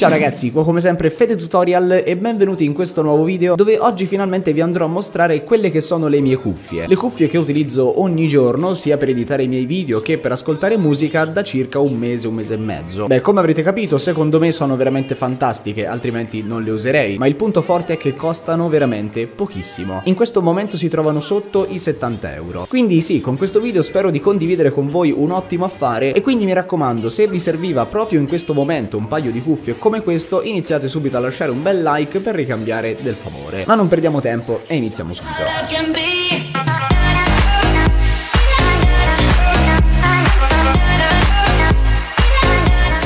Ciao ragazzi, qua come sempre Fede Tutorial e benvenuti in questo nuovo video dove oggi finalmente vi andrò a mostrare quelle che sono le mie cuffie. Le cuffie che utilizzo ogni giorno sia per editare i miei video che per ascoltare musica da circa un mese, un mese e mezzo. Beh, come avrete capito secondo me sono veramente fantastiche, altrimenti non le userei, ma il punto forte è che costano veramente pochissimo. In questo momento si trovano sotto i 70 euro. Quindi sì, con questo video spero di condividere con voi un ottimo affare e quindi mi raccomando se vi serviva proprio in questo momento un paio di cuffie come questo iniziate subito a lasciare un bel like per ricambiare del favore. Ma non perdiamo tempo e iniziamo subito.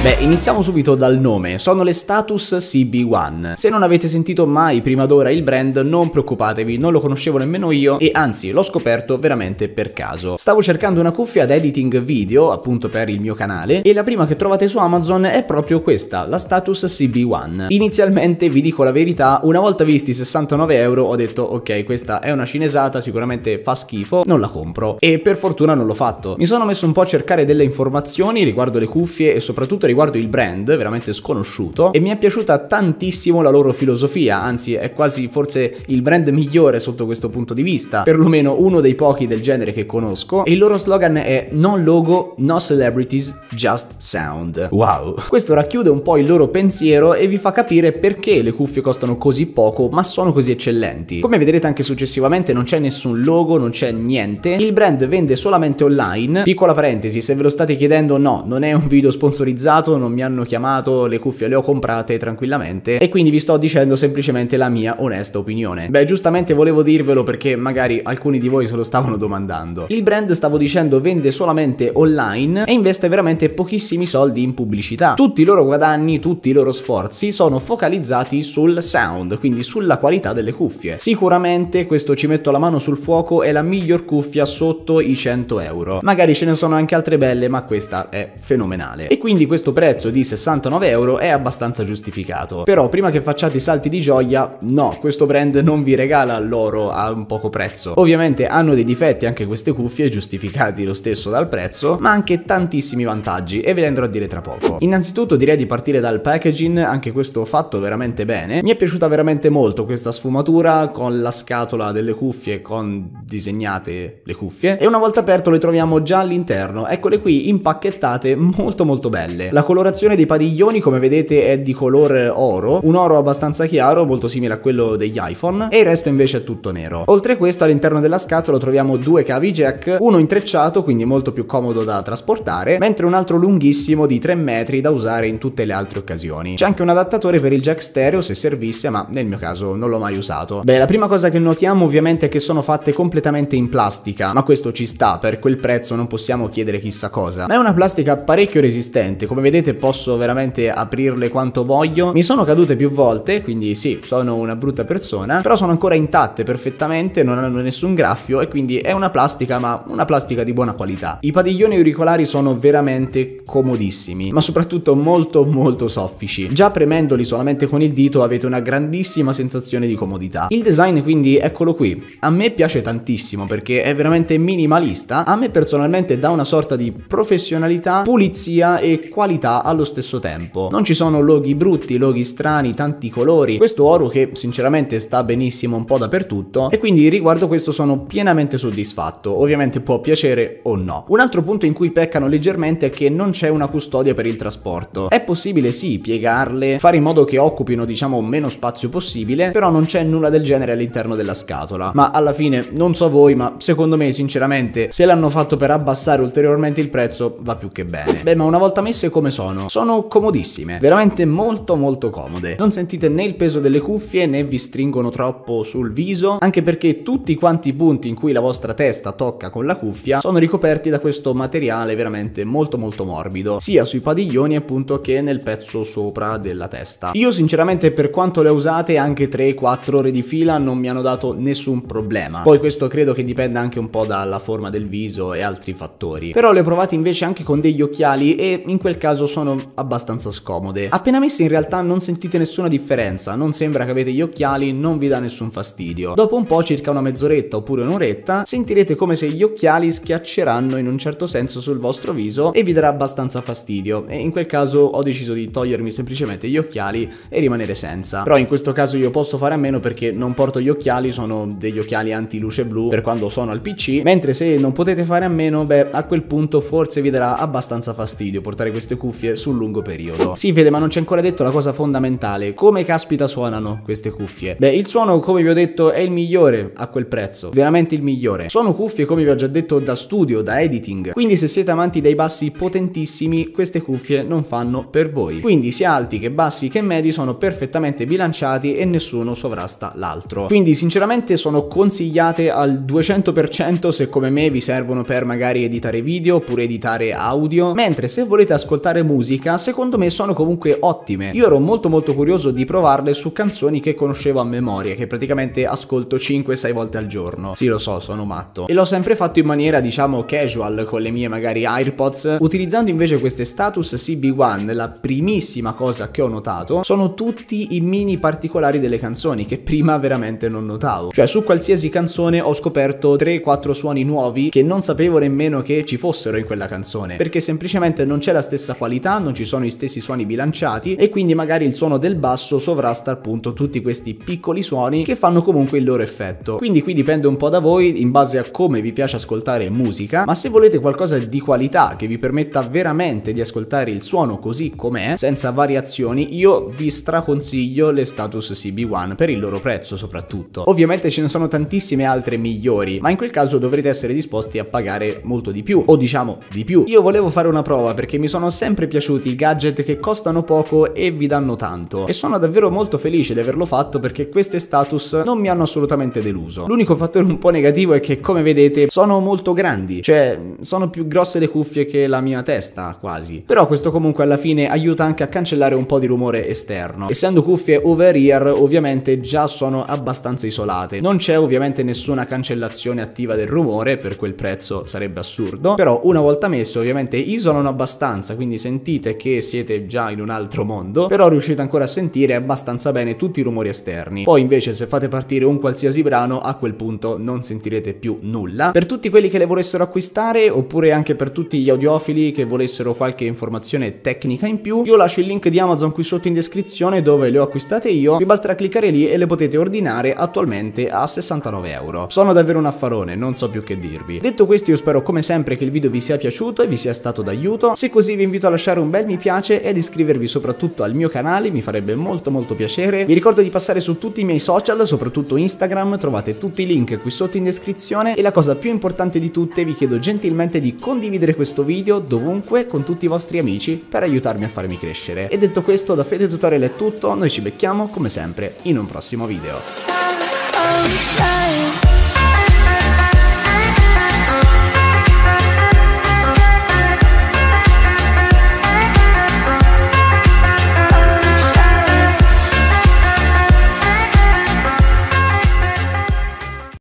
Beh, iniziamo subito dal nome, sono le Status CB1. Se non avete sentito mai prima d'ora il brand, non preoccupatevi, non lo conoscevo nemmeno io e anzi l'ho scoperto veramente per caso. Stavo cercando una cuffia ad editing video, appunto per il mio canale, e la prima che trovate su Amazon è proprio questa, la Status CB1. Inizialmente, vi dico la verità, una volta visti 69 euro ho detto ok, questa è una cinesata, sicuramente fa schifo, non la compro. E per fortuna non l'ho fatto. Mi sono messo un po' a cercare delle informazioni riguardo le cuffie e soprattutto riguardo riguardo il brand, veramente sconosciuto, e mi è piaciuta tantissimo la loro filosofia, anzi è quasi forse il brand migliore sotto questo punto di vista, perlomeno uno dei pochi del genere che conosco, e il loro slogan è No logo, no celebrities, just sound. Wow. Questo racchiude un po' il loro pensiero e vi fa capire perché le cuffie costano così poco ma sono così eccellenti. Come vedrete anche successivamente non c'è nessun logo, non c'è niente, il brand vende solamente online, piccola parentesi, se ve lo state chiedendo no, non è un video sponsorizzato, contattato, non mi hanno chiamato, le cuffie le ho comprate tranquillamente e quindi vi sto dicendo semplicemente la mia onesta opinione. Beh, giustamente volevo dirvelo perché magari alcuni di voi se lo stavano domandando. Il brand, stavo dicendo, vende solamente online e investe veramente pochissimi soldi in pubblicità. Tutti i loro guadagni, tutti i loro sforzi sono focalizzati sul sound, quindi sulla qualità delle cuffie. Sicuramente, questo ci metto la mano sul fuoco, è la miglior cuffia sotto i 100 euro. Magari ce ne sono anche altre belle, ma questa è fenomenale. E quindi questo questo prezzo di 69 euro è abbastanza giustificato. Però prima che facciate i salti di gioia, no, questo brand non vi regala l'oro a un poco prezzo. Ovviamente hanno dei difetti anche queste cuffie, giustificati lo stesso dal prezzo, ma anche tantissimi vantaggi e ve li andrò a dire tra poco. Innanzitutto direi di partire dal packaging, anche questo fatto veramente bene. Mi è piaciuta veramente molto questa sfumatura con la scatola delle cuffie con disegnate le cuffie e una volta aperto le troviamo già all'interno. Eccole qui impacchettate molto molto belle. La la colorazione dei padiglioni come vedete è di colore oro, un oro abbastanza chiaro, molto simile a quello degli iPhone, e il resto invece è tutto nero. Oltre a questo all'interno della scatola troviamo due cavi jack, uno intrecciato quindi molto più comodo da trasportare, mentre un altro lunghissimo di 3 metri da usare in tutte le altre occasioni. C'è anche un adattatore per il jack stereo se servisse, ma nel mio caso non l'ho mai usato. Beh, la prima cosa che notiamo ovviamente è che sono fatte completamente in plastica, ma questo ci sta, per quel prezzo non possiamo chiedere chissà cosa. Ma è una plastica parecchio resistente, come vedete vedete posso veramente aprirle quanto voglio. Mi sono cadute più volte, quindi sì, sono una brutta persona, però sono ancora intatte perfettamente, non hanno nessun graffio e quindi è una plastica, ma una plastica di buona qualità. I padiglioni auricolari sono veramente comodissimi, ma soprattutto molto molto soffici. Già premendoli solamente con il dito avete una grandissima sensazione di comodità. Il design quindi eccolo qui. A me piace tantissimo perché è veramente minimalista, a me personalmente dà una sorta di professionalità, pulizia e qualità qualità allo stesso tempo. Non ci sono loghi brutti, loghi strani, tanti colori, questo oro che sinceramente sta benissimo un po' dappertutto e quindi riguardo questo sono pienamente soddisfatto, ovviamente può piacere o no. Un altro punto in cui peccano leggermente è che non c'è una custodia per il trasporto. È possibile sì piegarle, fare in modo che occupino diciamo meno spazio possibile, però non c'è nulla del genere all'interno della scatola. Ma alla fine non so voi ma secondo me sinceramente se l'hanno fatto per abbassare ulteriormente il prezzo va più che bene. Beh ma una volta messe come sono. Sono comodissime, veramente molto molto comode. Non sentite né il peso delle cuffie né vi stringono troppo sul viso, anche perché tutti quanti i punti in cui la vostra testa tocca con la cuffia sono ricoperti da questo materiale veramente molto molto morbido, sia sui padiglioni appunto che nel pezzo sopra della testa. Io sinceramente per quanto le ho usate anche 3-4 ore di fila non mi hanno dato nessun problema. Poi questo credo che dipenda anche un po' dalla forma del viso e altri fattori. Però le ho provate invece anche con degli occhiali e in quel caso caso sono abbastanza scomode. Appena messe in realtà non sentite nessuna differenza, non sembra che avete gli occhiali, non vi dà nessun fastidio. Dopo un po', circa una mezz'oretta oppure un'oretta, sentirete come se gli occhiali schiacceranno in un certo senso sul vostro viso e vi darà abbastanza fastidio e in quel caso ho deciso di togliermi semplicemente gli occhiali e rimanere senza. Però in questo caso io posso fare a meno perché non porto gli occhiali, sono degli occhiali anti luce blu per quando sono al PC, mentre se non potete fare a meno, beh, a quel punto forse vi darà abbastanza fastidio portare questi cuffie sul lungo periodo. Sì, Fede, ma non ci ha ancora detto la cosa fondamentale. Come caspita suonano queste cuffie? Beh, il suono, come vi ho detto, è il migliore a quel prezzo. Veramente il migliore. Sono cuffie, come vi ho già detto, da studio, da editing. Quindi se siete amanti dei bassi potentissimi, queste cuffie non fanno per voi. Quindi sia alti che bassi che medi sono perfettamente bilanciati e nessuno sovrasta l'altro. Quindi sinceramente sono consigliate al 200% se come me vi servono per magari editare video oppure editare audio. Mentre se volete ascoltare ascoltare musica, secondo me sono comunque ottime. Io ero molto molto curioso di provarle su canzoni che conoscevo a memoria, che praticamente ascolto 5-6 volte al giorno. Sì, lo so, sono matto. E l'ho sempre fatto in maniera, diciamo, casual, con le mie magari AirPods, utilizzando invece queste status CB1, la primissima cosa che ho notato, sono tutti i mini particolari delle canzoni, che prima veramente non notavo. Cioè, su qualsiasi canzone ho scoperto 3-4 suoni nuovi che non sapevo nemmeno che ci fossero in quella canzone, perché semplicemente non c'è la stessa qualità, non ci sono gli stessi suoni bilanciati e quindi magari il suono del basso sovrasta appunto tutti questi piccoli suoni che fanno comunque il loro effetto. Quindi qui dipende un po' da voi in base a come vi piace ascoltare musica, ma se volete qualcosa di qualità che vi permetta veramente di ascoltare il suono così com'è, senza variazioni, io vi straconsiglio le Status CB1 per il loro prezzo soprattutto. Ovviamente ce ne sono tantissime altre migliori, ma in quel caso dovrete essere disposti a pagare molto di più, o diciamo di più. Io volevo fare una prova perché mi sono sempre sempre piaciuti i gadget che costano poco e vi danno tanto e sono davvero molto felice di averlo fatto perché queste status non mi hanno assolutamente deluso. L'unico fattore un po' negativo è che come vedete sono molto grandi, cioè sono più grosse le cuffie che la mia testa quasi, però questo comunque alla fine aiuta anche a cancellare un po' di rumore esterno. Essendo cuffie over ear ovviamente già sono abbastanza isolate, non c'è ovviamente nessuna cancellazione attiva del rumore per quel prezzo sarebbe assurdo, però una volta messo ovviamente isolano abbastanza quindi sentite che siete già in un altro mondo, però riuscite ancora a sentire abbastanza bene tutti i rumori esterni. Poi invece se fate partire un qualsiasi brano, a quel punto non sentirete più nulla. Per tutti quelli che le volessero acquistare, oppure anche per tutti gli audiofili che volessero qualche informazione tecnica in più, io lascio il link di Amazon qui sotto in descrizione dove le ho acquistate io, vi basterà cliccare lì e le potete ordinare attualmente a 69 euro. Sono davvero un affarone, non so più che dirvi. Detto questo io spero come sempre che il video vi sia piaciuto e vi sia stato d'aiuto, se così vi invito a lasciare un bel mi piace ed iscrivervi soprattutto al mio canale, mi farebbe molto molto piacere. Vi ricordo di passare su tutti i miei social, soprattutto Instagram, trovate tutti i link qui sotto in descrizione e la cosa più importante di tutte vi chiedo gentilmente di condividere questo video dovunque con tutti i vostri amici per aiutarmi a farmi crescere. E detto questo da Fede Tutorial è tutto, noi ci becchiamo come sempre in un prossimo video.